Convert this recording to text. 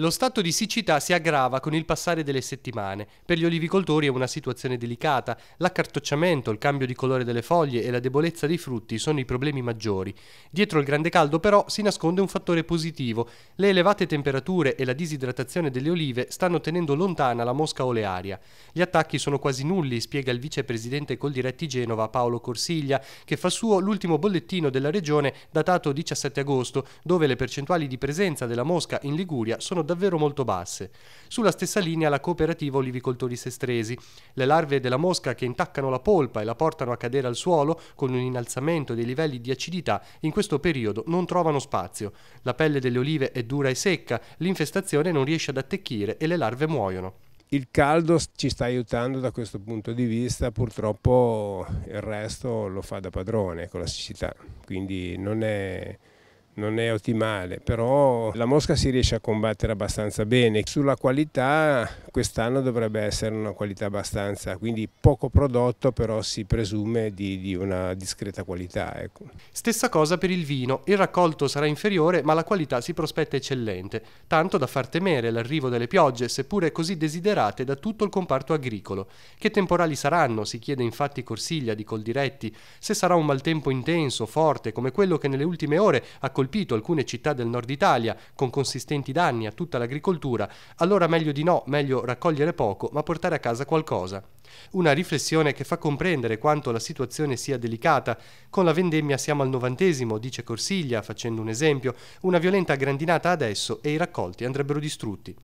Lo stato di siccità si aggrava con il passare delle settimane. Per gli olivicoltori è una situazione delicata. L'accartocciamento, il cambio di colore delle foglie e la debolezza dei frutti sono i problemi maggiori. Dietro il grande caldo però si nasconde un fattore positivo. Le elevate temperature e la disidratazione delle olive stanno tenendo lontana la mosca olearia. Gli attacchi sono quasi nulli, spiega il vicepresidente Coldiretti Genova Paolo Corsiglia, che fa suo l'ultimo bollettino della regione datato 17 agosto, dove le percentuali di presenza della mosca in Liguria sono davvero molto basse. Sulla stessa linea la cooperativa Olivicoltori Sestresi. Le larve della mosca che intaccano la polpa e la portano a cadere al suolo con un innalzamento dei livelli di acidità in questo periodo non trovano spazio. La pelle delle olive è dura e secca, l'infestazione non riesce ad attecchire e le larve muoiono. Il caldo ci sta aiutando da questo punto di vista, purtroppo il resto lo fa da padrone con la siccità, quindi non è non è ottimale, però la mosca si riesce a combattere abbastanza bene. Sulla qualità quest'anno dovrebbe essere una qualità abbastanza, quindi poco prodotto però si presume di, di una discreta qualità. Ecco. Stessa cosa per il vino, il raccolto sarà inferiore ma la qualità si prospetta eccellente, tanto da far temere l'arrivo delle piogge seppure così desiderate da tutto il comparto agricolo. Che temporali saranno? Si chiede infatti Corsiglia di Coldiretti, se sarà un maltempo intenso, forte come quello che nelle ultime ore ha colpito colpito alcune città del nord Italia con consistenti danni a tutta l'agricoltura, allora meglio di no, meglio raccogliere poco ma portare a casa qualcosa. Una riflessione che fa comprendere quanto la situazione sia delicata. Con la vendemmia siamo al novantesimo, dice Corsiglia, facendo un esempio, una violenta grandinata adesso e i raccolti andrebbero distrutti.